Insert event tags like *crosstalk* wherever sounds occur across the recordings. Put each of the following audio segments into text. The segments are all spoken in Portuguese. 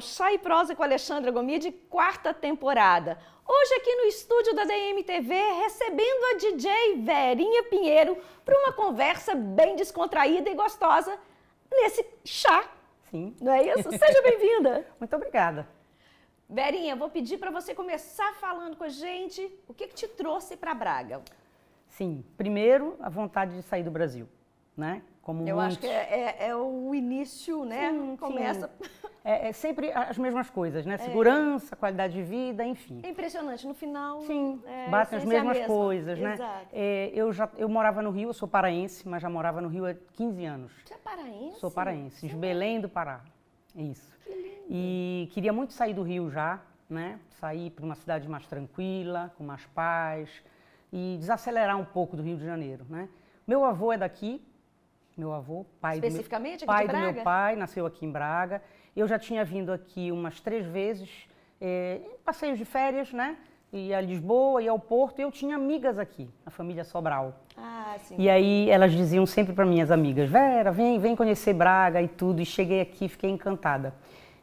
ao Chá e Prosa com Alexandra Gomide, quarta temporada. Hoje aqui no estúdio da DMTV, recebendo a DJ Verinha Pinheiro para uma conversa bem descontraída e gostosa nesse chá. Sim. Não é isso? Seja bem-vinda. *laughs* Muito obrigada. Verinha, vou pedir para você começar falando com a gente o que, que te trouxe para Braga. Sim, primeiro a vontade de sair do Brasil, né? Como Eu muitos. acho que é, é, é, o início, né? Sim, Começa. Sim. *laughs* É, é, sempre as mesmas coisas, né? É. Segurança, é. qualidade de vida, enfim. É impressionante, no final. Sim, é, batem as mesmas coisas, né? Exato. É, eu, já, eu morava no Rio, eu sou paraense, mas já morava no Rio há 15 anos. Você é paraense? Sou paraense, de Belém do Pará. Isso. Que lindo. E queria muito sair do Rio já, né? Sair para uma cidade mais tranquila, com mais paz e desacelerar um pouco do Rio de Janeiro, né? Meu avô é daqui, meu avô, pai Especificamente do meu, pai, do meu pai, nasceu aqui em Braga. Eu já tinha vindo aqui umas três vezes, é, em passeios de férias, né? E a Lisboa, e ao Porto, e eu tinha amigas aqui, a família Sobral. Ah, sim. E aí elas diziam sempre para minhas amigas, Vera, vem, vem conhecer Braga e tudo. E cheguei aqui, fiquei encantada.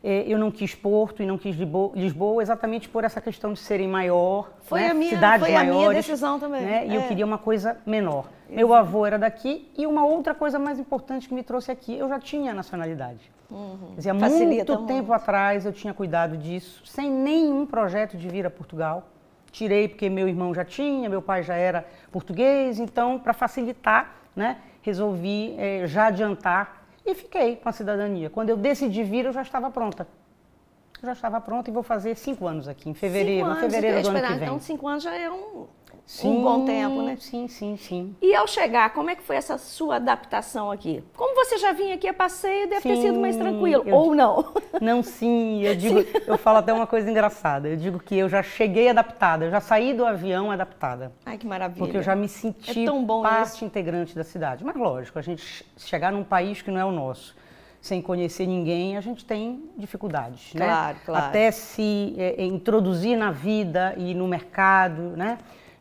É, eu não quis Porto e não quis Lisboa, exatamente por essa questão de serem maior, foi né? a minha, cidades foi maiores. Foi a minha decisão também. Né? E é. eu queria uma coisa menor. Isso. Meu avô era daqui e uma outra coisa mais importante que me trouxe aqui, eu já tinha nacionalidade. Uhum. Quer dizer, há muito, muito tempo atrás eu tinha cuidado disso, sem nenhum projeto de vir a Portugal. Tirei porque meu irmão já tinha, meu pai já era português, então para facilitar, né, resolvi eh, já adiantar e fiquei com a cidadania. Quando eu decidi vir, eu já estava pronta. Eu já estava pronta e vou fazer cinco anos aqui, em fevereiro, cinco anos, fevereiro então, do ano que então, vem. Então, cinco anos já é um sim, um bom tempo, né? Sim, sim, sim. E ao chegar, como é que foi essa sua adaptação aqui? Como você já vinha aqui a passeio, deve sim, ter sido mais tranquilo, eu, ou não? *laughs* Não, sim, eu digo, sim. eu falo até uma coisa engraçada. Eu digo que eu já cheguei adaptada, eu já saí do avião adaptada. Ai, que maravilha. Porque eu já me senti é parte isso. integrante da cidade. Mas lógico, a gente chegar num país que não é o nosso sem conhecer ninguém, a gente tem dificuldades, claro, né? Claro, claro. Até se é, introduzir na vida e no mercado, né?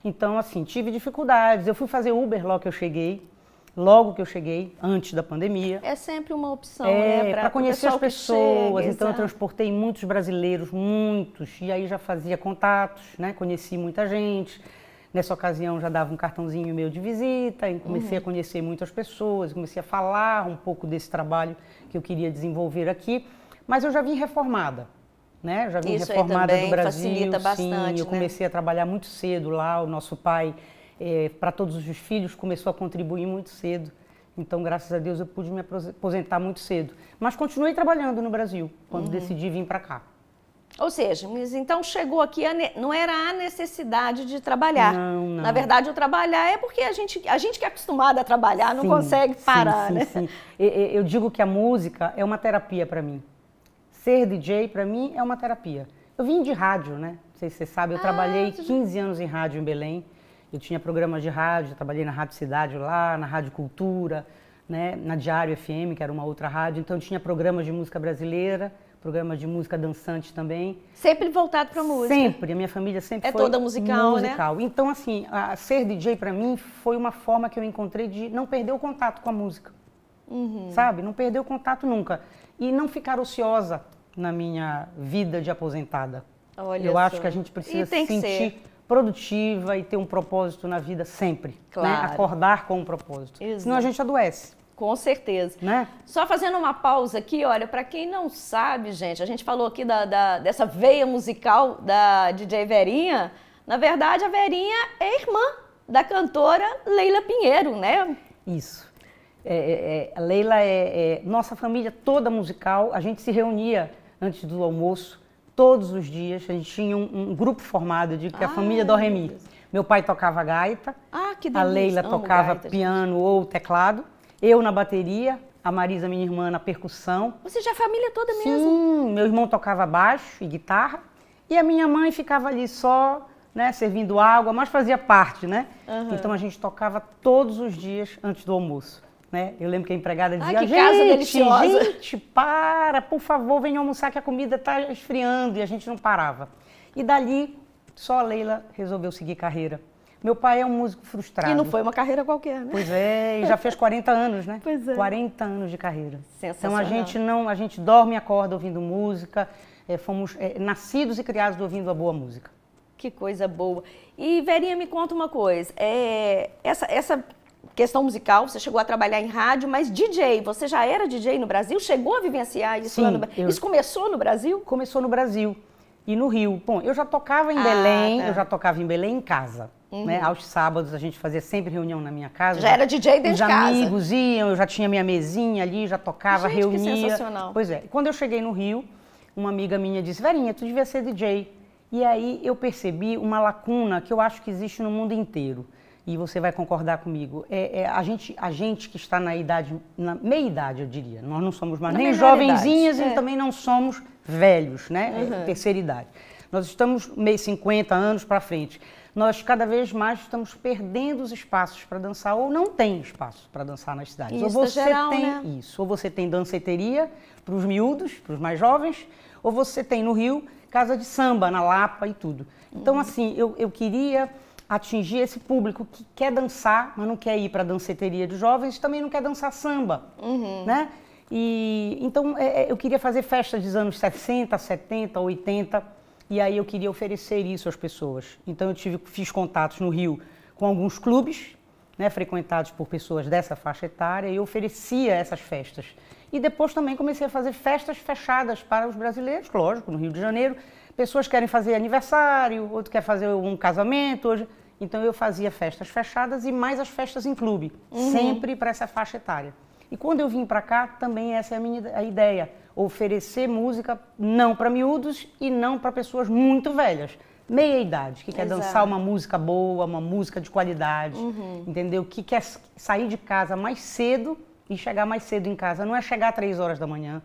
Então, assim, tive dificuldades. Eu fui fazer Uber logo que eu cheguei, logo que eu cheguei, antes da pandemia. É sempre uma opção, é, né? Para conhecer as pessoas. Chega, então, eu transportei muitos brasileiros, muitos, e aí já fazia contatos, né? Conheci muita gente. Nessa ocasião já dava um cartãozinho meu de visita, e comecei uhum. a conhecer muitas pessoas, comecei a falar um pouco desse trabalho que eu queria desenvolver aqui. Mas eu já vim reformada né? Já vim Isso reformada aí do Brasil. Facilita bastante, sim, eu né? comecei né? a trabalhar muito cedo lá. O nosso pai, é, eh, para todos os filhos, começou a contribuir muito cedo. Então, graças a Deus, eu pude me aposentar muito cedo. Mas continuei trabalhando no Brasil quando uhum. decidi vir para cá. Ou seja, mas então chegou aqui, não era a necessidade de trabalhar. Não, não. Na verdade, o trabalhar é porque a gente, a gente que é acostumada a trabalhar sim, não consegue parar, sim, né? Sim, sim. Eu digo que a música é uma terapia para mim ser DJ para mim é uma terapia. Eu vim de rádio, né? Não sei se você sabe, eu ah, trabalhei 15 anos em rádio em Belém. Eu tinha programas de rádio, trabalhei na Rádio Cidade lá, na Rádio Cultura, né, na Diário FM, que era uma outra rádio. Então tinha programas de música brasileira, programas de música dançante também. Sempre voltado para música. Sempre, a minha família sempre é foi toda musical, né? musical. Né? Então assim, a, ser DJ para mim foi uma forma que eu encontrei de não perder o contato com a música. Uhum. Sabe? Não perder o contato nunca. E não ficar ociosa na minha vida de aposentada. Olha eu só. acho que a gente precisa se sentir ser. produtiva e ter um propósito na vida sempre. Né? Claro. Né? Acordar com um propósito. Exato. Senão a gente adoece. Com certeza. Né? Só fazendo uma pausa aqui, olha, para quem não sabe, gente, a gente falou aqui da, da, dessa veia musical da DJ Verinha. Na verdade, a Verinha é irmã da cantora Leila Pinheiro, né? Isso. É, é, é Leila é, é nossa família toda musical. A gente se reunia antes do almoço, todos os dias. A gente tinha um, um grupo formado de que a Ai, ah, família do Remi. Meu, meu pai tocava gaita, ah, a Leila Amo tocava gaita, piano gente. ou teclado, eu na bateria, a Marisa, minha irmã, na percussão. Você já é família toda Sim, mesmo? Sim, meu irmão tocava baixo e guitarra, e a minha mãe ficava ali só, né, servindo água, mas fazia parte, né? Uhum. Então a gente tocava todos os dias antes do almoço. Né? Eu lembro que a empregada dizia, que casa gente, para, por favor, venha almoçar que a comida está esfriando e a gente não parava. E dali, só a Leila resolveu seguir carreira. Meu pai é um músico frustrado. E não foi uma carreira qualquer, né? Pois é, e já fez 40 anos, né? Pois é. 40 anos de carreira. Sensacional. Então a gente não, a gente dorme e acorda ouvindo música, é, fomos é, nascidos e criados ouvindo a boa música. Que coisa boa. E Verinha, me conta uma coisa. É, essa, essa questão musical, você chegou a trabalhar em rádio, mas DJ, você já era DJ no Brasil? Chegou a vivenciar isso Sim, lá no Brasil? Isso começou no Brasil? Começou no Brasil e no Rio. Bom, eu já tocava em ah, Belém, tá. eu já tocava em Belém em casa. Né? Uhum. Né? Aos sábados a gente fazia sempre reunião na minha casa. Já, era DJ desde casa. Os amigos iam, eu já tinha minha mesinha ali, já tocava, gente, reunia. Que sensacional. Pois é. Quando eu cheguei no Rio, uma amiga minha disse: "Verinha, tu devia ser DJ". E aí eu percebi uma lacuna que eu acho que existe no mundo inteiro e você vai concordar comigo. É, é, a, gente, a gente que está na idade, na meia-idade, eu diria, nós não somos mais na nem jovenzinhas é. e também não somos velhos, né? Uhum. terceira idade. Nós estamos meio 50 anos para frente. Nós cada vez mais estamos perdendo os espaços para dançar ou não tem espaço para dançar nas cidades. Isso, ou é você geral, tem né? isso, ou você tem danceteria para os miúdos, para os mais jovens, ou você tem no Rio casa de samba, na Lapa e tudo. Então, uhum. assim, eu, eu queria atingir esse público que quer dançar, mas não quer ir para a danceteria de jovens, também não quer dançar samba, uhum. né? E então é, é eu queria fazer festas dos anos 60, 70, 80, e aí eu queria oferecer isso às pessoas. Então eu tive, fiz contatos no Rio com alguns clubes, né, frequentados por pessoas dessa faixa etária, e oferecia essas festas. E depois também comecei a fazer festas fechadas para os brasileiros, lógico, no Rio de Janeiro, pessoas querem fazer aniversário, outro quer fazer um casamento, hoje. Então eu fazia festas fechadas e mais as festas em clube, uhum. sempre para essa faixa etária. E quando eu vim para cá, também essa é a minha a ideia, oferecer música não para miúdos e não para pessoas muito velhas, meia idade, que quer Exato. dançar uma música boa, uma música de qualidade, uhum. entendeu? Que quer sair de casa mais cedo e chegar mais cedo em casa, não é chegar às três horas da manhã,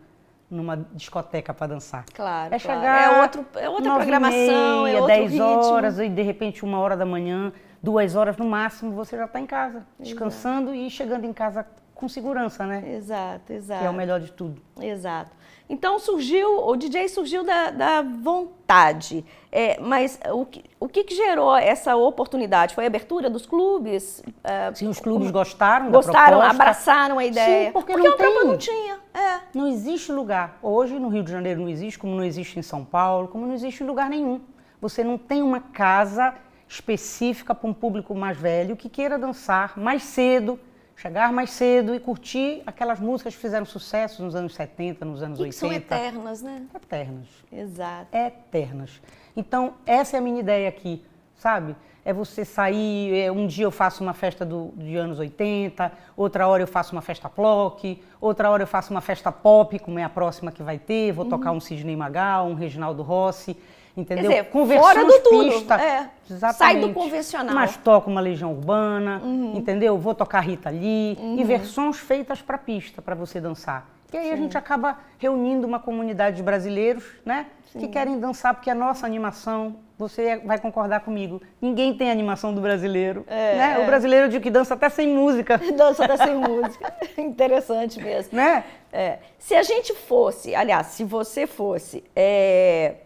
numa discoteca para dançar. Claro. É chegar. Claro. É, outro, é outra programação, é meia, é outro 10 horas, e de repente uma hora da manhã, duas horas no máximo, você já está em casa, descansando exato. e chegando em casa com segurança, né? Exato, exato. Que é o melhor de tudo. Exato. Então surgiu, o DJ surgiu da, da vontade. É, mas o que, o que, gerou essa oportunidade? Foi a abertura dos clubes? É, Sim, os clubes como, gostaram Gostaram, abraçaram a ideia. Sim, porque, porque não, tem, não tinha. É. Não existe lugar. Hoje no Rio de Janeiro não existe, como não existe em São Paulo, como não existe em lugar nenhum. Você não tem uma casa específica para um público mais velho que queira dançar mais cedo, chegar mais cedo e curtir aquelas músicas que fizeram sucesso nos anos 70, nos anos e 80. Que são eternas, né? Eternas. Exato. Eternas. Então, essa é a minha ideia aqui, sabe? É você sair, é, um dia eu faço uma festa do, de anos 80, outra hora eu faço uma festa plock, outra hora eu faço uma festa pop, como é a próxima que vai ter, vou uhum. tocar um Sidney Magal, um Reginaldo Rossi entendeu? Quer dizer, pista fora do tudo. É. Exatamente. Sai do convencional. Mas toca uma Legião Urbana, uhum. entendeu? Vou tocar Rita Lee, uhum. e versões feitas para pista, para você dançar. E aí Sim. a gente acaba reunindo uma comunidade de brasileiros, né? Sim. Que querem dançar, porque é a nossa animação, você vai concordar comigo, ninguém tem animação do brasileiro, é, né? É. O brasileiro de que dança até sem música. *laughs* Dança até sem música. *laughs* Interessante mesmo. Né? É. Se a gente fosse, aliás, se você fosse é,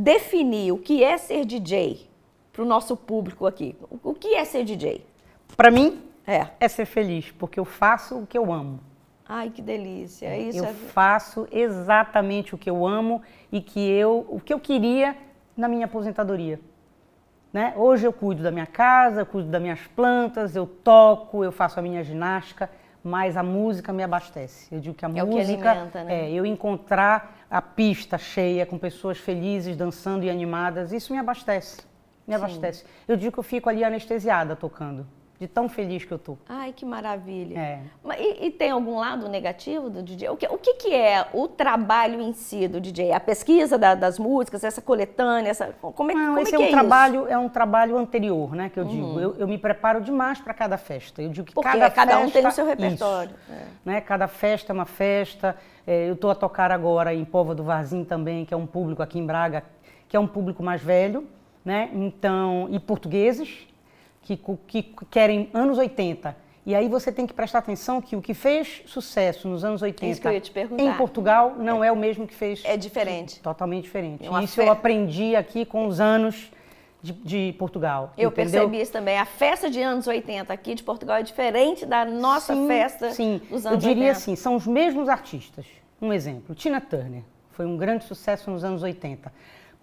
definir o que é ser DJ para o nosso público aqui. O que é ser DJ? Para mim, é. é ser feliz, porque eu faço o que eu amo. Ai, que delícia. É isso eu é... faço exatamente o que eu amo e que eu, o que eu queria na minha aposentadoria. Né? Hoje eu cuido da minha casa, cuido das minhas plantas, eu toco, eu faço a minha ginástica, mas a música me abastece. Eu digo que a é música o que alimenta, né? é eu encontrar a pista cheia, com pessoas felizes, dançando e animadas, isso me abastece. Me Sim. abastece. Eu digo que eu fico ali anestesiada tocando, de tão feliz que eu tô. Ai, que maravilha. É. e, e, tem algum lado negativo do DJ? O que, o que, que é o trabalho em si do DJ? É a pesquisa da, das músicas, essa coletânea, essa, como é, Não, como é esse é, que é um é trabalho isso? é um trabalho anterior, né? Que eu digo, uhum. eu, eu, me preparo demais para cada festa. Eu digo que Porque cada, cada festa, um tem o seu repertório. é. né? Cada festa é uma festa. É, eu estou a tocar agora em Pova do Varzim também, que é um público aqui em Braga, que é um público mais velho, né? Então, e portugueses que, que querem anos 80. E aí você tem que prestar atenção que o que fez sucesso nos anos 80 em Portugal não é. é. o mesmo que fez. É diferente. Totalmente diferente. isso fe... eu aprendi aqui com os anos. De, de, Portugal. Eu entendeu? percebi isso também. A festa de anos 80 aqui de Portugal é diferente da nossa sim, festa sim. dos anos 80. Eu diria 80. assim, são os mesmos artistas. Um exemplo, Tina Turner, foi um grande sucesso nos anos 80.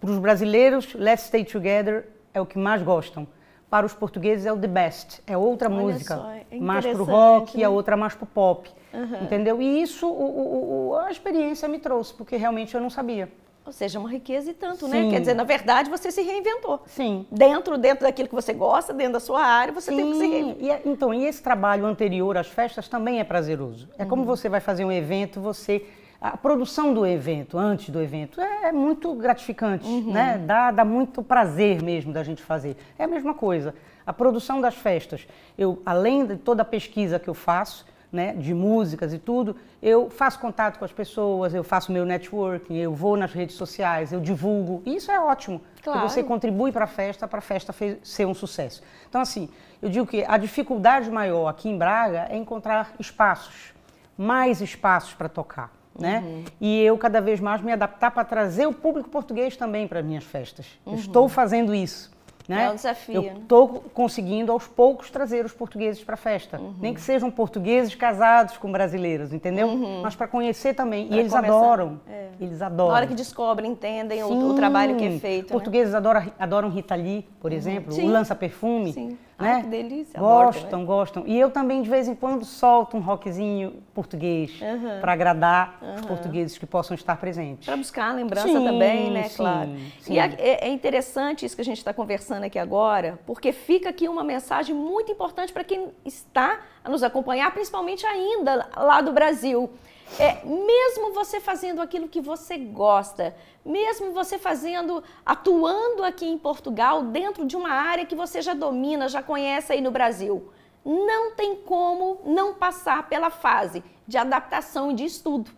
Para os brasileiros, Let's Stay Together é o que mais gostam. Para os portugueses é o The Best, é outra Olha música, só, é mais para o rock né? a outra mais para o pop, uhum. entendeu? E isso o, o, a experiência me trouxe, porque realmente eu não sabia. Ou seja, é uma riqueza e tanto, né? Sim. né? Quer dizer, na verdade, você se reinventou. Sim. Dentro, dentro daquilo que você gosta, dentro da sua área, você Sim. tem que se reinventar. E, é, então, e esse trabalho anterior às festas também é prazeroso. É uhum. como você vai fazer um evento, você a produção do evento, antes do evento, é, é, muito gratificante, uhum. né? Dá, dá muito prazer mesmo da gente fazer. É a mesma coisa. A produção das festas, eu, além de toda a pesquisa que eu faço, né, de músicas e tudo, eu faço contato com as pessoas, eu faço meu networking, eu vou nas redes sociais, eu divulgo. E isso é ótimo, claro. porque você contribui para a festa, para a festa ser um sucesso. Então, assim, eu digo que a dificuldade maior aqui em Braga é encontrar espaços, mais espaços para tocar né? Uhum. E eu cada vez mais me adaptar para trazer o público português também para minhas festas. Uhum. estou fazendo isso. Né? É um desafio. Eu estou né? conseguindo aos poucos trazer os portugueses para a festa, uhum. nem que sejam portugueses casados com brasileiros, entendeu? Uhum. Mas para conhecer também. Pra e eles adoram. É. Eles adoram. Na hora que descobrem, entendem o, o, trabalho que é feito. Né? Portugueses né? adoram, adoram Rita Lee, por uhum. exemplo, Sim. o lança perfume. Sim. Ai, né? que delícia. Gostam, gostam. E eu também, de vez em quando, solto um rockzinho português uhum. para agradar uhum. os portugueses que possam estar presentes. Para buscar a lembrança sim, também, né? Sim, claro. Sim. E é, é interessante isso que a gente está conversando aqui agora, porque fica aqui uma mensagem muito importante para quem está a nos acompanhar, principalmente ainda lá do Brasil. É, mesmo você fazendo aquilo que você gosta, mesmo você fazendo, atuando aqui em Portugal, dentro de uma área que você já domina, já conhece aí no Brasil, não tem como não passar pela fase de adaptação e de estudo.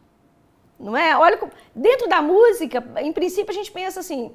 Não é? Olha, dentro da música, em princípio a gente pensa assim,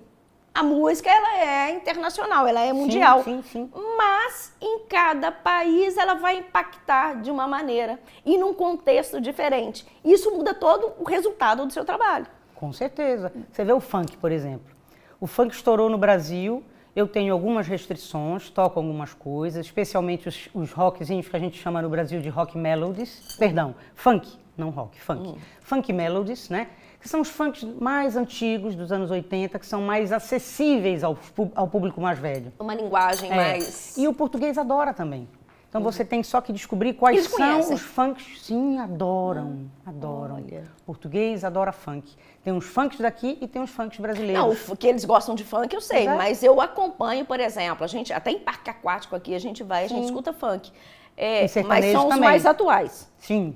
a música ela é internacional, ela é mundial. Sim, sim, sim. Mas em cada país ela vai impactar de uma maneira e num contexto diferente. Isso muda todo o resultado do seu trabalho. Com certeza. Você vê o funk, por exemplo. O funk estourou no Brasil. Eu tenho algumas restrições, toco algumas coisas, especialmente os, os rockzinhos que a gente chama no Brasil de rock melodies. Perdão, funk, não rock, funk. Hum. Funk melodies, né? que são os funks mais antigos, dos anos 80, que são mais acessíveis ao, ao público mais velho. Uma linguagem é. mais. E o português adora também. Então uhum. você tem só que descobrir quais Eles são conhecem. os funks. Sim, adoram, uhum. adoram. Olha. Português adora funk. Tem uns funks daqui e tem uns funks brasileiros. Não, que eles gostam de funk eu sei, Exato. mas eu acompanho, por exemplo, a gente até em parque aquático aqui a gente vai, e a gente escuta funk. É, mas são os mais atuais. Sim.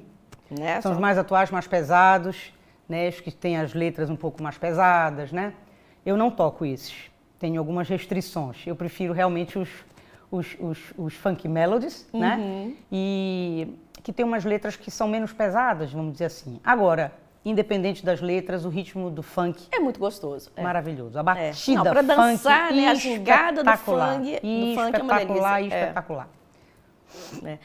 Né? São, são os mais atuais, mais pesados né, os que têm as letras um pouco mais pesadas, né? Eu não toco esses, tenho algumas restrições. Eu prefiro realmente os, os, os, os funk melodies, né? uhum. né? E que tem umas letras que são menos pesadas, vamos dizer assim. Agora, independente das letras, o ritmo do funk é muito gostoso, é. maravilhoso. A é. batida é. Não, dançar, né? A jogada do funk, do funk é uma delícia. Espetacular, é. espetacular. É.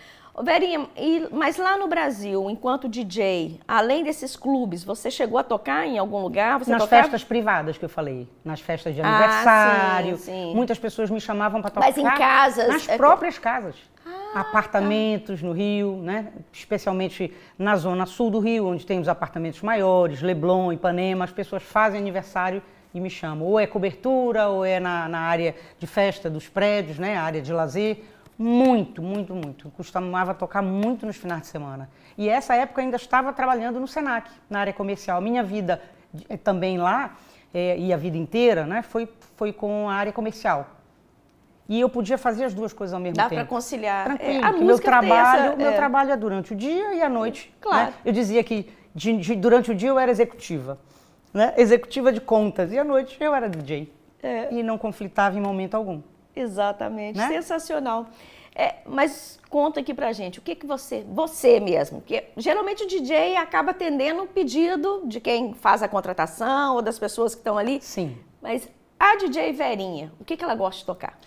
Verinha, e, mas lá no Brasil, enquanto DJ, além desses clubes, você chegou a tocar em algum lugar? Você nas tocava? festas privadas que eu falei, nas festas de ah, aniversário. Sim, sim. Muitas pessoas me chamavam para tocar. Mas em casas? Nas é... próprias casas. Ah, apartamentos tá. no Rio, né? especialmente na zona sul do Rio, onde tem os apartamentos maiores, Leblon, Ipanema, as pessoas fazem aniversário e me chamam. Ou é cobertura, ou é na, na área de festa dos prédios, né? área de lazer muito, muito, muito. Costumava tocar muito nos finais de semana. E essa época eu ainda estava trabalhando no Senac, na área comercial. Minha vida eh, também lá, é, e a vida inteira, né, foi, foi com a área comercial. E eu podia fazer as duas coisas ao mesmo Dá tempo. Dá para conciliar. É, Tranquilo. É, meu trabalho, essa, meu é. trabalho é durante o dia e à noite. Né? Claro. Né? Eu dizia que de, de, durante o dia eu era executiva, né? executiva de contas, e à noite eu era DJ. É. E não conflitava em momento algum. Exatamente, né? sensacional. É, mas conta aqui pra gente, o que que você, você mesmo, geralmente o DJ acaba atendendo um pedido de quem faz a contratação ou das pessoas que estão ali. Sim. Mas a DJ Verinha, o que que ela gosta de tocar?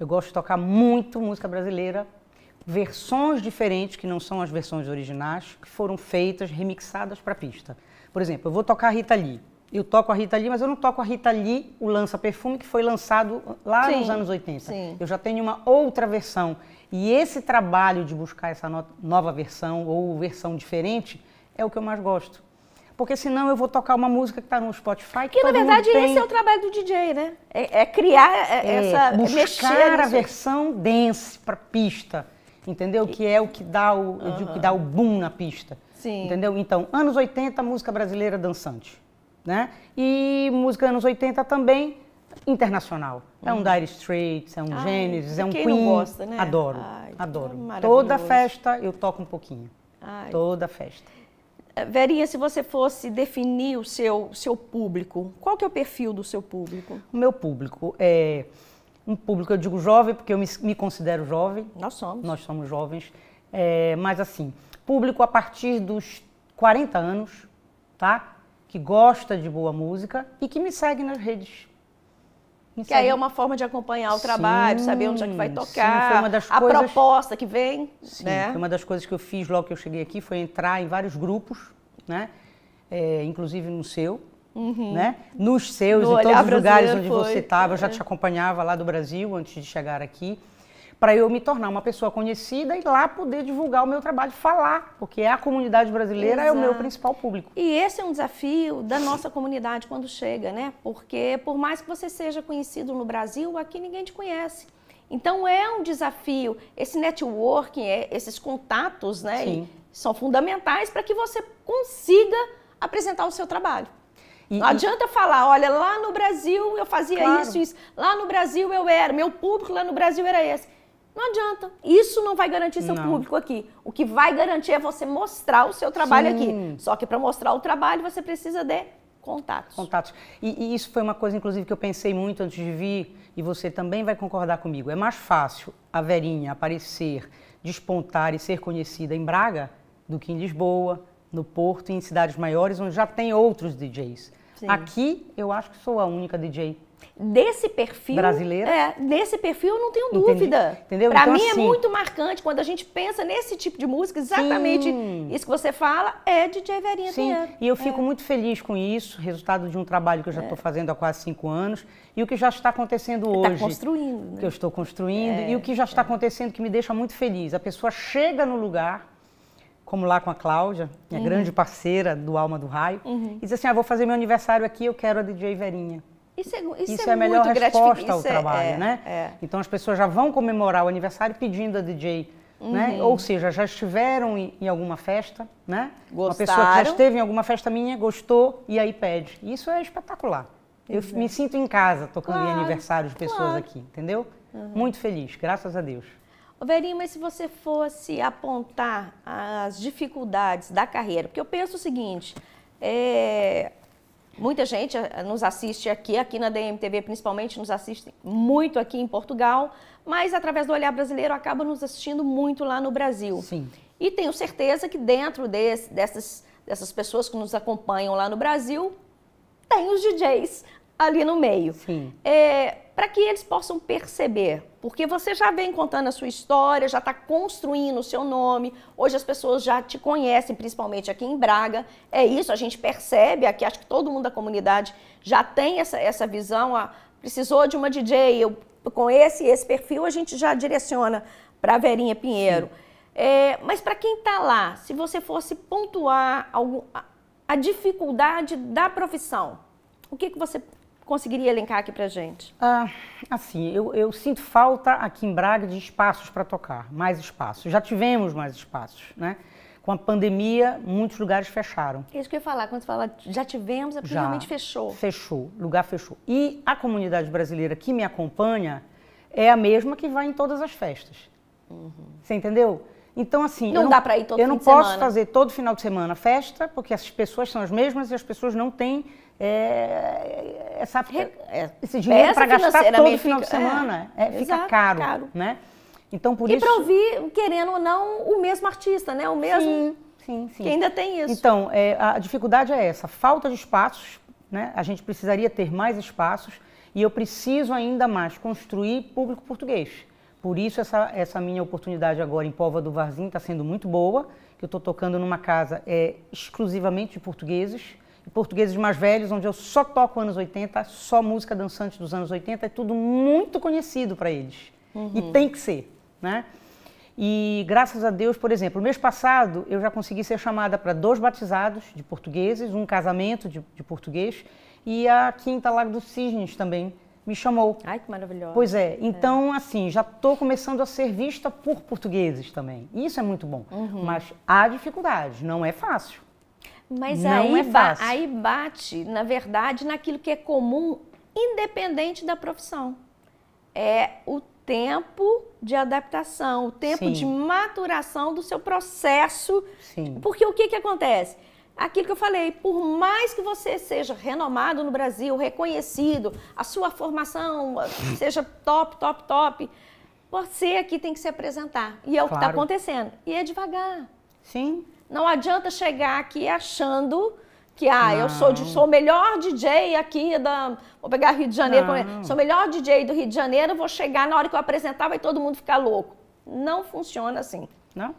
Eu gosto de tocar muito música brasileira, versões diferentes que não são as versões originais, que foram feitas, remixadas para pista. Por exemplo, eu vou tocar Rita Lee. Eu toco a Rita Lee, mas eu não toco a Rita Lee, o Lança Perfume, que foi lançado lá sim, nos anos 80. Sim. Eu já tenho uma outra versão. E esse trabalho de buscar essa nova versão ou versão diferente é o que eu mais gosto. Porque senão eu vou tocar uma música que está no Spotify. Que, que na verdade tem... esse é o trabalho do DJ, né? É, é criar é, é essa. É buscar a versão dance para pista. Entendeu? Que é o que dá o, uhum. que dá o boom na pista. Sim. Entendeu? Então, anos 80, música brasileira dançante né? E música anos 80 também internacional. É um hum. Dire Straits, é um Ai, Genesis, é um quem Queen. Não gosta, né? Adoro, Ai, adoro. Toda festa eu toco um pouquinho. Ai. Toda festa. Eh, Verinha, se você fosse definir o seu, seu público, qual que é o perfil do seu público? O meu público é um público, eu digo jovem, porque eu me, me considero jovem. Nós somos. Nós somos jovens. É, mas assim, público a partir dos 40 anos, tá? que gosta de boa música e que me segue nas redes. Me que segue. aí é uma forma de acompanhar o trabalho, sim, saber onde é que vai tocar, sim, a coisas... proposta que vem. Sim, né? foi uma das coisas que eu fiz logo que eu cheguei aqui foi entrar em vários grupos, né? É, inclusive no seu, Uhum. Né? Nos seus, no em todos os lugares onde foi. você estava. Eu já é. te acompanhava lá do Brasil antes de chegar aqui para eu me tornar uma pessoa conhecida e lá poder divulgar o meu trabalho, falar, porque é a comunidade brasileira Exato. é o meu principal público. E esse é um desafio da nossa comunidade quando chega, né? Porque por mais que você seja conhecido no Brasil, aqui ninguém te conhece. Então é um desafio. Esse networking, é, esses contatos, né? Sim. São fundamentais para que você consiga apresentar o seu trabalho. E, não adianta falar, olha, lá no Brasil eu fazia claro. isso, isso, lá no Brasil eu era, meu público lá no Brasil era esse. Não adianta. Isso não vai garantir seu não. público aqui. O que vai garantir é você mostrar o seu trabalho Sim. aqui. Só que para mostrar o trabalho, você precisa de contatos. Contatos. E, e, isso foi uma coisa, inclusive, que eu pensei muito antes de vir, e você também vai concordar comigo. É mais fácil a Verinha aparecer, despontar e ser conhecida em Braga do que em Lisboa, no Porto e em cidades maiores, onde já tem outros DJs. Sim. Aqui, eu acho que sou a única DJ Desse perfil. Brasileira? É, desse perfil eu não tenho dúvida. Entendeu? Pra então, mim é assim... é muito marcante quando a gente pensa nesse tipo de música, exatamente Sim. isso que você fala é DJ Verinha Sim. E eu fico é. muito feliz com isso, resultado de um trabalho que eu já estou é. fazendo há quase cinco anos e o que já está acontecendo tá hoje. Está construindo. Né? Que eu estou construindo é. e o que já está é. acontecendo que me deixa muito feliz. A pessoa chega no lugar como lá com a Cláudia, minha uhum. grande parceira do Alma do Raio, uhum. e diz assim: ah, vou fazer meu aniversário aqui, eu quero a DJ Verinha. Isso é, isso isso é, é a melhor resposta ao é, trabalho, é, né? É. Então as pessoas já vão comemorar o aniversário pedindo a DJ. Né? Uhum. Né? Ou seja, já estiveram em, em alguma festa, né? Gostaram. Uma pessoa que já esteve em alguma festa minha, gostou e aí pede. Isso é espetacular. Eu me sinto em casa tocando claro, em aniversário de pessoas claro. aqui, entendeu? Uhum. Muito feliz, graças a Deus. Verinho, mas se você fosse apontar as dificuldades da carreira, porque eu penso o seguinte, é, Muita gente eh, nos assiste aqui, aqui na DMTV principalmente, nos assiste muito aqui em Portugal, mas através do Olhar Brasileiro acaba nos assistindo muito lá no Brasil. Sim. E tenho certeza que dentro desse, dessas, dessas pessoas que nos acompanham lá no Brasil, tem os DJs ali no meio. Sim. É, para que eles possam perceber. Porque você já vem contando a sua história, já está construindo o seu nome, hoje as pessoas já te conhecem, principalmente aqui em Braga. É isso, a gente percebe aqui, acho que todo mundo da comunidade já tem essa, essa visão. Ah, precisou de uma DJ, eu, com esse esse perfil a gente já direciona para a Verinha Pinheiro. É, mas para quem está lá, se você fosse pontuar algum, a, a dificuldade da profissão, o que, que você conseguiria elencar aqui para gente? Ah, assim, eu, eu, sinto falta aqui em Braga de espaços para tocar, mais espaços. Já tivemos mais espaços, né? Com a pandemia, muitos lugares fecharam. É isso que eu ia falar, quando você fala já tivemos, é porque já realmente fechou. Fechou, lugar fechou. E a comunidade brasileira que me acompanha é a mesma que vai em todas as festas. Uhum. Você entendeu? Então, assim. Não, não dá para ir todo Eu não posso semana. fazer todo final de semana festa, porque as pessoas são as mesmas e as pessoas não têm é, é, essa, é, esse é dinheiro para gastar todo final de semana é, fica exato, caro, caro, né? Então por e isso. para ouvir querendo ou não o mesmo artista, né? O mesmo. Sim, sim, sim. Que ainda tem isso. Então é, a dificuldade é essa, falta de espaços, né? A gente precisaria ter mais espaços e eu preciso ainda mais construir público português. Por isso essa, essa minha oportunidade agora em Pova do Varzim está sendo muito boa, que eu estou tocando numa casa é, exclusivamente de portugueses portugueses mais velhos, onde eu só toco anos 80, só música dançante dos anos 80, é tudo muito conhecido para eles. Uhum. E tem que ser, né? E graças a Deus, por exemplo, mês passado eu já consegui ser chamada para dois batizados de portugueses, um casamento de, de, português e a Quinta Lago dos Cisnes também me chamou. Ai, que maravilhosa. Pois é, é. então é. assim, já estou começando a ser vista por portugueses também. Isso é muito bom, uhum. mas há dificuldades, não é fácil. Mas não aí, é fácil. aí bate, na verdade, naquilo que é comum, independente da profissão. É o tempo de adaptação, o tempo Sim. de maturação do seu processo. Sim. Porque o que, que acontece? Aquilo que eu falei, por mais que você seja renomado no Brasil, reconhecido, a sua formação *coughs* seja top, top, top, você aqui tem que se apresentar. E é o tá claro. que está acontecendo. E é devagar. Sim. Não adianta chegar aqui achando que ah, não. eu sou de, sou o melhor DJ aqui da, vou pegar Rio de Janeiro, sou o melhor DJ do Rio de Janeiro, vou chegar na hora que eu apresentar vai todo mundo ficar louco. Não funciona assim. Não.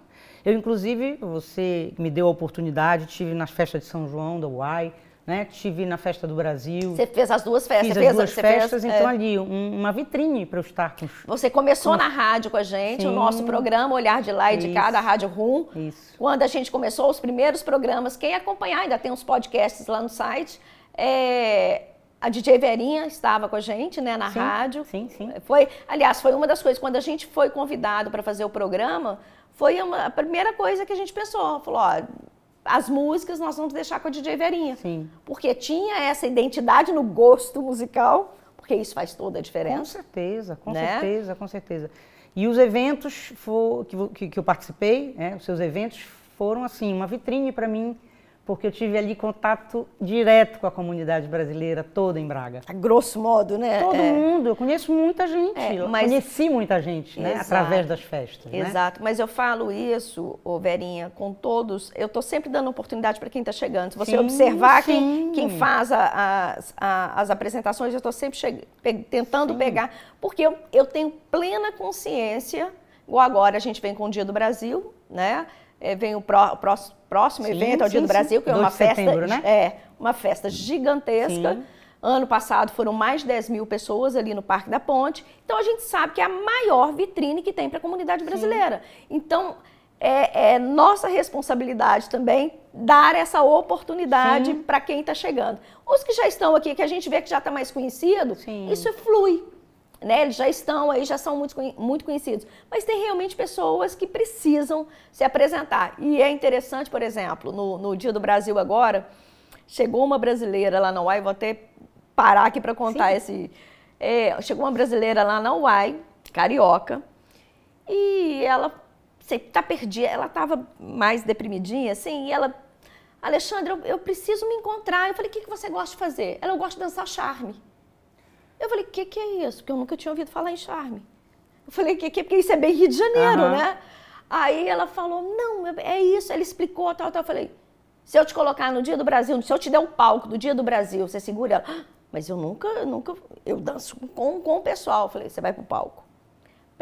Eu inclusive, você me deu a oportunidade, tive nas festas de São João da UAI, né? Tive na Festa do Brasil. Você fez as duas festas. Fiz as fez, duas festas, fez, é. então é... ali, um, uma vitrine para eu estar com... Você começou com... na rádio com a gente, Sim. o nosso programa Olhar de Lá e de Cá, da Rádio Rum. Isso. Quando a gente começou os primeiros programas, quem acompanhar, ainda tem uns podcasts lá no site, é... A DJ Verinha estava com a gente, né, na sim, rádio. Sim, sim. Foi, aliás, foi uma das coisas quando a gente foi convidado para fazer o programa, foi uma, a primeira coisa que a gente pensou, falou, ó, as músicas nós vamos deixar com a DJ Verinha. Sim. Porque tinha essa identidade no gosto musical, porque isso faz toda a diferença. Com certeza, com né? certeza, com certeza. E os eventos for, que, que, eu participei, né, os seus eventos foram assim uma vitrine para mim porque eu tive ali contato direto com a comunidade brasileira toda em Braga. A grosso modo, né? Todo é. mundo, eu conheço muita gente, é, mas... conheci muita gente, né? Através das festas, né? Exato, né? mas eu falo isso, ô Verinha, com todos, eu estou sempre dando oportunidade para quem está chegando. Se você sim, observar sim. Quem, quem faz a, a, as apresentações, eu estou sempre che... tentando sim. pegar, porque eu, eu tenho plena consciência, igual agora a gente vem com o Dia do Brasil, né? é, vem o, pró, próximo, próximo sim, evento, é o Dia sim, do Brasil, que é uma festa, setembro, né? é, uma festa gigantesca. Sim. Ano passado foram mais de 10 mil pessoas ali no Parque da Ponte. Então a gente sabe que é a maior vitrine que tem para a comunidade brasileira. Então é, é, nossa responsabilidade também dar essa oportunidade para quem está chegando. Os que já estão aqui, que a gente vê que já está mais conhecido, Sim. isso flui né? Eles já estão aí, já são muito, muito conhecidos. Mas tem realmente pessoas que precisam se apresentar. E é interessante, por exemplo, no, no Dia do Brasil agora, chegou uma brasileira lá na UAI, vou até parar aqui para contar Sim. esse. É, chegou uma brasileira lá na UAI, carioca, e ela sei, tá perdida, ela estava mais deprimidinha, assim, e ela. Alexandre, eu, eu preciso me encontrar. Eu falei, o que, que você gosta de fazer? Ela, eu gosto de dançar charme. Eu falei, o que, que é isso? Porque eu nunca tinha ouvido falar em charme. Eu falei, o que, que é? Porque isso é bem Rio de Janeiro, uhum. né? Aí ela falou, não, é, é isso. Ela explicou, tal, tal. Eu falei, se eu te colocar no Dia do Brasil, se eu te der um palco do Dia do Brasil, você segura ela. mas eu nunca, nunca, eu danço com, com o pessoal. Eu falei, você vai pro palco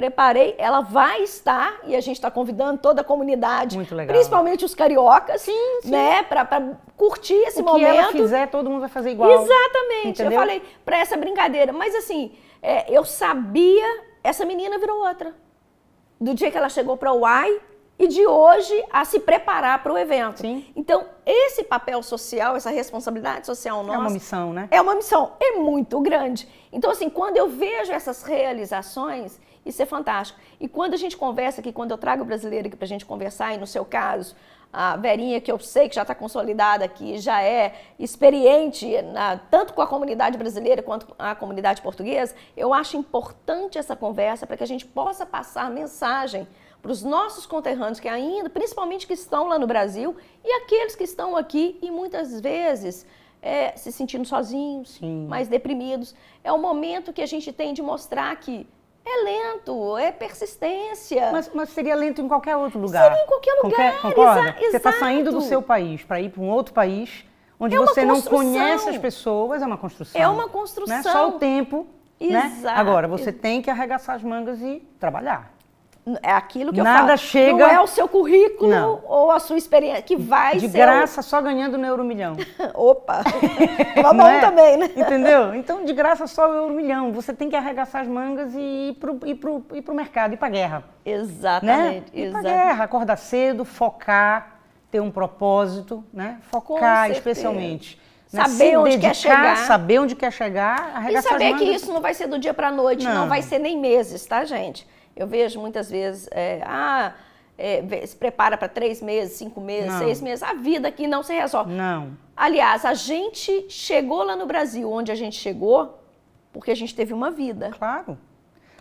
preparei, ela vai estar, e a gente está convidando toda a comunidade, principalmente os cariocas, sim, sim. né, para curtir esse o momento. Se ela fizer, todo mundo vai fazer igual. Exatamente, entendeu? eu falei para essa brincadeira, mas assim, é, eu sabia, essa menina virou outra. Do dia que ela chegou para o UAI, e de hoje a se preparar para o evento. Sim. Então, esse papel social, essa responsabilidade social nossa. É uma missão, né? É uma missão. É muito grande. Então, assim, quando eu vejo essas realizações, isso é fantástico. E quando a gente conversa aqui, quando eu trago o brasileiro aqui para a gente conversar, e no seu caso, a Verinha, que eu sei que já está consolidada aqui, já é experiente na, tanto com a comunidade brasileira quanto com a comunidade portuguesa, eu acho importante essa conversa para que a gente possa passar mensagem para os nossos conterrâneos que ainda, principalmente que estão lá no Brasil e aqueles que estão aqui e muitas vezes é, se sentindo sozinhos, Sim. mais deprimidos. É o momento que a gente tem de mostrar que é lento, é persistência. Mas, mas, seria lento em qualquer outro lugar. Seria em qualquer lugar, qualquer, Você está saindo do seu país para ir para um outro país, onde é você não conhece as pessoas, é uma construção. É uma construção. É Só o tempo. Né? Exato. Né? Agora, você tem que arregaçar as mangas e trabalhar é aquilo que Nada eu falo. chega. Não é o seu currículo não. ou a sua experiência que vai de ser. De graça, o... só ganhando no milhão. *laughs* Opa! Uma *laughs* mão é? também, né? Entendeu? Então, de graça, só o milhão. Você tem que arregaçar as mangas e ir pro, ir pro, ir pro mercado, ir pra guerra. Né? Exatamente. Né? Ir exatamente. pra guerra, acordar cedo, focar, ter um propósito, né? Focar especialmente. Né? Saber onde dedicar, quer chegar. Saber onde quer chegar, arregaçar E saber que isso não vai ser do dia pra noite, não. não vai ser nem meses, tá, gente? Eu vejo muitas vezes, é, ah, é, se prepara para três meses, cinco meses, não. seis meses. A vida aqui não se resolve. Não. Aliás, a gente chegou lá no Brasil, onde a gente chegou, porque a gente teve uma vida. Claro.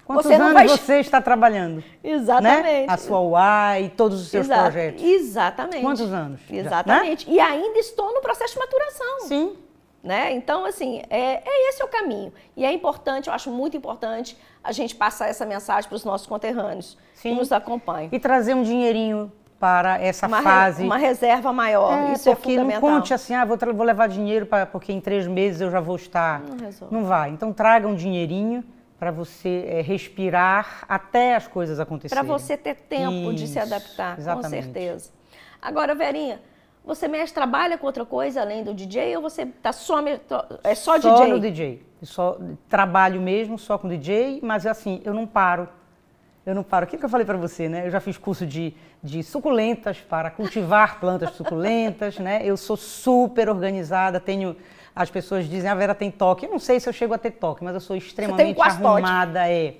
Quantos você anos vai... você está trabalhando? Né? Exatamente. Né? A sua UAI todos os seus Exa... projetos. Exatamente. Quantos anos? Exatamente. né? E ainda estou no processo de maturação. Sim. Né? Então, assim, é, é esse é o caminho. E é importante, eu acho muito importante, a gente passar essa mensagem para os nossos conterrâneos Sim. que nos acompanham. E trazer um dinheirinho para essa uma fase. Re, uma reserva maior, é, isso é porque é fundamental. Não conte assim, ah, vou, vou levar dinheiro pra, porque em três meses eu já vou estar. Não, resolve. não vai. Então traga um dinheirinho para você é, respirar até as coisas acontecerem. Para você ter tempo isso, de se adaptar, exatamente. com certeza. Agora, Verinha, você mexe, trabalha com outra coisa além do DJ ou você tá só é só, só DJ? Só no DJ. Só trabalho mesmo, só com DJ, mas assim, eu não paro. Eu não paro. Aquilo que eu falei para você, né? Eu já fiz curso de, de suculentas para cultivar plantas suculentas, né? Eu sou super organizada, tenho as pessoas dizem, a ah, Vera tem toque. Eu não sei se eu chego a ter toque, mas eu sou extremamente um arrumada, é.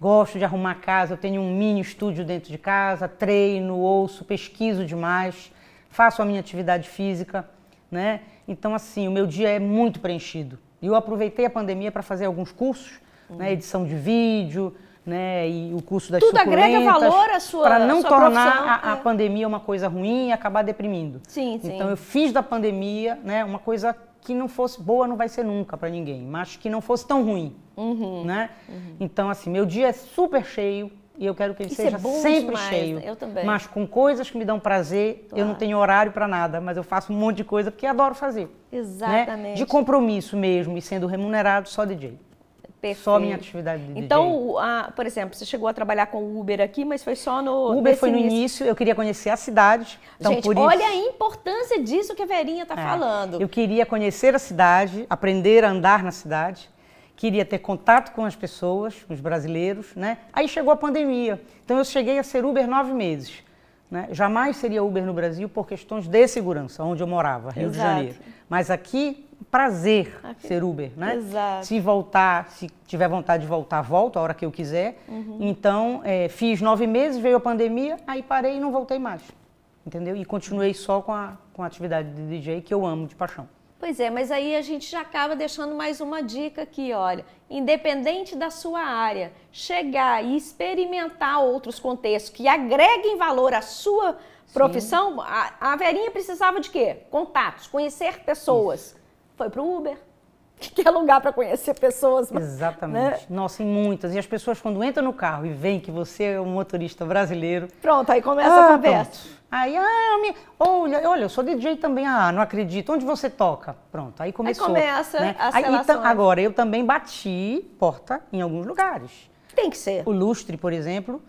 Gosto de arrumar casa, eu tenho um mini estúdio dentro de casa, treino, ouço, pesquiso demais faço a minha atividade física, né? Então, assim, o meu dia é muito preenchido. E eu aproveitei a pandemia para fazer alguns cursos, hum. né? Uhum. Edição de vídeo, né? E o curso das Tudo agrega valor à sua Para não sua tornar a, a é. pandemia uma coisa ruim e acabar deprimindo. Sim, sim. Então, eu fiz da pandemia, né? Uma coisa que não fosse boa não vai ser nunca para ninguém, mas que não fosse tão ruim, uhum, né? Uhum. Então assim, meu dia é super cheio, e eu quero que ele Isso seja é sempre demais. cheio. Eu também. Mas com coisas que me dão prazer, claro. eu não tenho horário para nada, mas eu faço um monte de coisa porque adoro fazer. Né? Exatamente. Né? De compromisso mesmo e sendo remunerado só DJ. Perfeito. Só minha atividade de Então, por exemplo, você chegou a trabalhar com Uber aqui, mas foi só no. Uber foi no início. início. eu queria conhecer a cidade. Então, Gente, por isso, olha a importância disso que a Verinha está é, falando. Eu queria conhecer a cidade, aprender a andar na cidade queria ter contato com as pessoas, com os brasileiros, né? Aí chegou a pandemia, então eu cheguei a ser Uber nove meses. Né? Jamais seria Uber no Brasil por questões de segurança, onde eu morava, Rio Exato. de Janeiro. Mas aqui, prazer aqui. ser Uber, né? Exato. Se voltar, se tiver vontade de voltar, volto a hora que eu quiser. Uhum. Então, é, fiz nove meses, veio a pandemia, aí parei e não voltei mais. Entendeu? E continuei só com a, com a atividade de DJ que eu amo de paixão. Pois é, mas aí a gente já acaba deixando mais uma dica aqui, olha. Independente da sua área, chegar e experimentar outros contextos que agreguem valor à sua profissão. A, a Verinha precisava de quê? Contatos, conhecer pessoas. Isso. Foi para o Uber, *laughs* que quer lugar para conhecer pessoas. Né? Exatamente. Né? Nossa, em muitas. E as pessoas, quando entram no carro e veem que você é um motorista brasileiro. Pronto, aí começa ah, a conversa. Pronto. Aí, ah, me... olha, olha, eu sou DJ também. Ah, não acredito. Onde você toca? Pronto, aí começou. Aí começa né? as aí, Agora, eu também bati porta em alguns lugares. Tem que ser. O Lustre, por exemplo,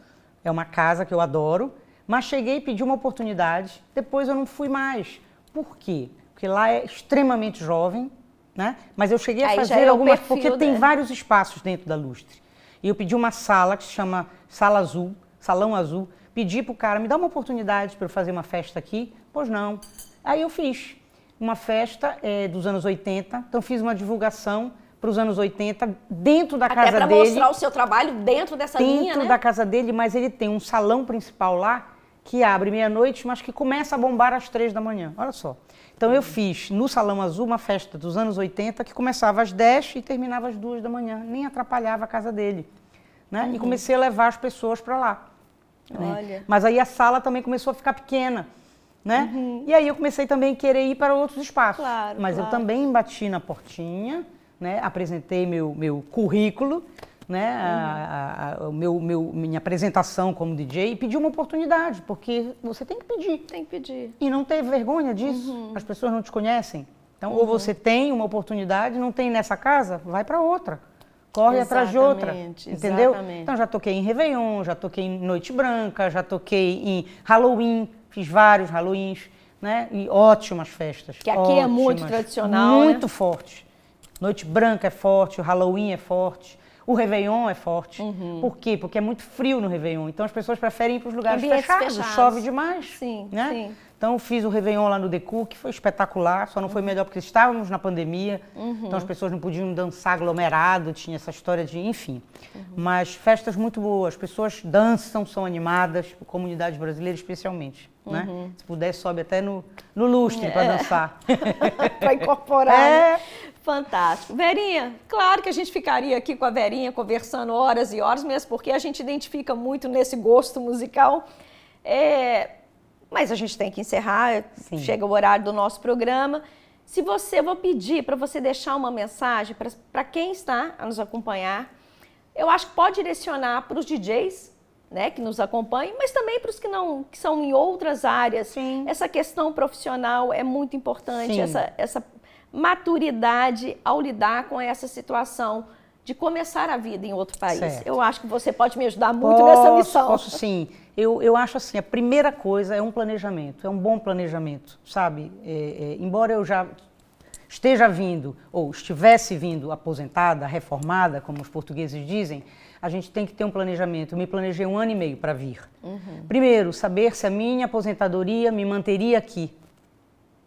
é uma casa que eu adoro. Mas cheguei e pedi uma oportunidade. Depois eu não fui mais. Por quê? Porque lá é extremamente jovem, né? Mas eu cheguei a Aí fazer é algumas, porque tem vários espaços dentro da Lustre. E eu pedi uma sala que se chama Sala Azul, Salão Azul. Pedi pro cara, me dá uma oportunidade para eu fazer uma festa aqui? Pois não. Aí eu fiz uma festa é, dos anos 80, então fiz uma divulgação para os anos 80 dentro da Até casa dele. Até para mostrar o seu trabalho dentro dessa dentro linha, Dentro né? da casa dele, mas ele tem um salão principal lá que abre meia-noite, mas que começa a bombar às três da manhã. Olha só. Então eu fiz no Salão Azul uma festa dos anos 80 que começava às 10 e terminava às 2 da manhã, nem atrapalhava a casa dele. Né? Uhum. E comecei a levar as pessoas para lá. Né? Olha. Né? Mas aí a sala também começou a ficar pequena. Né? Uhum. E aí eu comecei também a querer ir para outros espaços. Claro, Mas claro. eu também bati na portinha, né? apresentei meu, meu currículo né, a, a, a, o meu, meu, minha apresentação como DJ e pedir uma oportunidade, porque você tem que pedir. Tem que pedir. E não ter vergonha disso. Uhum. As pessoas não te conhecem. Então, uhum. ou você tem uma oportunidade, não tem nessa casa, vai para outra. Corre exatamente, atrás de outra. Entendeu? Exatamente. Então, já toquei em Réveillon, já toquei em Noite Branca, já toquei em Halloween, fiz vários Halloweens, né? E ótimas festas. Que aqui ótimas, é muito tradicional. Muito né? forte. Noite Branca é forte, o Halloween é forte. O Réveillon é forte. Uhum. Por quê? Porque é muito frio no Réveillon. Então as pessoas preferem ir para os lugares fechados, fechados, chove demais. Sim, né? sim. Então fiz o Réveillon lá no Decu, que foi espetacular, só não foi melhor porque estávamos na pandemia, uhum. então as pessoas não podiam dançar aglomerado, tinha essa história de, enfim. Uhum. Mas festas muito boas, pessoas dançam, são animadas, tipo, comunidade brasileira especialmente. Né? Uhum. Né? Se puder, sobe até no, no lustre é. para dançar. *laughs* para incorporar. Né? É. Fantástico. Verinha, claro que a gente ficaria aqui com a Verinha conversando horas e horas, mesmo porque a gente identifica muito nesse gosto musical. É, mas a gente tem que encerrar, Sim. chega o horário do nosso programa. Se você, eu vou pedir para você deixar uma mensagem para quem está a nos acompanhar. Eu acho que pode direcionar para os DJs, né, que nos acompanham, mas também para os que não, que são em outras áreas. Sim. Essa questão profissional é muito importante, Sim. essa, essa maturidade ao lidar com essa situação de começar a vida em outro país. Certo. Eu acho que você pode me ajudar muito posso, nessa missão. Posso sim. Eu, eu acho assim, a primeira coisa é um planejamento, é um bom planejamento, sabe? É, é, embora eu já esteja vindo, ou estivesse vindo aposentada, reformada, como os portugueses dizem, a gente tem que ter um planejamento. Eu me planejei um ano e meio para vir. Uhum. Primeiro, saber se a minha aposentadoria me manteria aqui.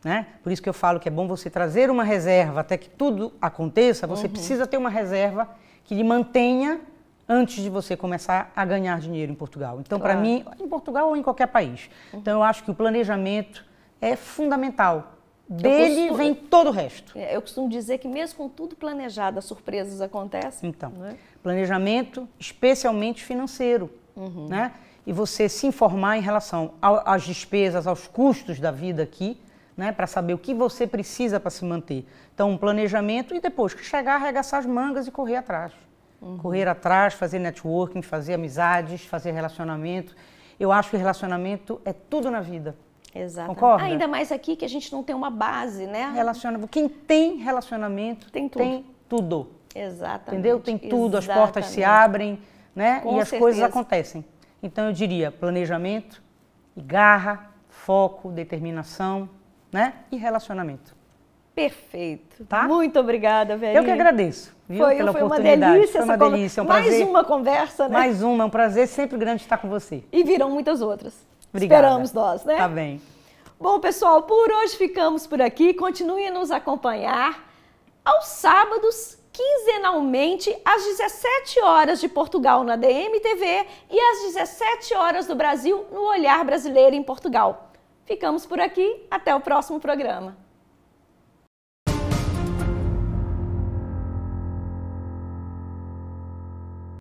Né? Por isso que eu falo que é bom você trazer uma reserva até que tudo aconteça. Você uhum. precisa ter uma reserva que lhe mantenha antes de você começar a ganhar dinheiro em Portugal. Então, claro. para mim, em Portugal ou em qualquer país. Uhum. Então, eu acho que o planejamento é fundamental. Dele costumo, vem todo o resto. É, eu costumo dizer que mesmo com tudo planejado, as surpresas acontecem. Então, né? planejamento, especialmente financeiro, uhum. né? E você se informar em relação às despesas, aos custos da vida aqui, né, para saber o que você precisa para se manter. Então, um planejamento e depois que chegar, arregaçar as mangas e correr atrás. Uhum. Correr atrás, fazer networking, fazer amizades, fazer relacionamento. Eu acho que relacionamento é tudo na vida. Exato. Concorda? Ainda mais aqui que a gente não tem uma base, né? Relacionamento. Quem tem relacionamento tem tudo. Tem tudo. Exatamente. Entendeu? Tem tudo, Exatamente. as portas se abrem, né? Com e certeza. as coisas acontecem. Então eu diria planejamento, garra, foco, determinação, né? E relacionamento. Perfeito. Tá? Muito obrigada, velho Eu que agradeço. Viu, foi, pela foi uma delícia foi uma essa delícia, um Mais prazer. uma conversa, né? Mais uma, é um prazer sempre grande estar com você. E virão muitas outras. Obrigada. Esperamos nós, né? Tá bem. Bom, pessoal, por hoje ficamos por aqui. Continue a nos acompanhar aos sábados, quinzenalmente, às 17 horas de Portugal na DMTV e às 17 horas do Brasil no Olhar Brasileiro em Portugal. Ficamos por aqui, até o próximo programa.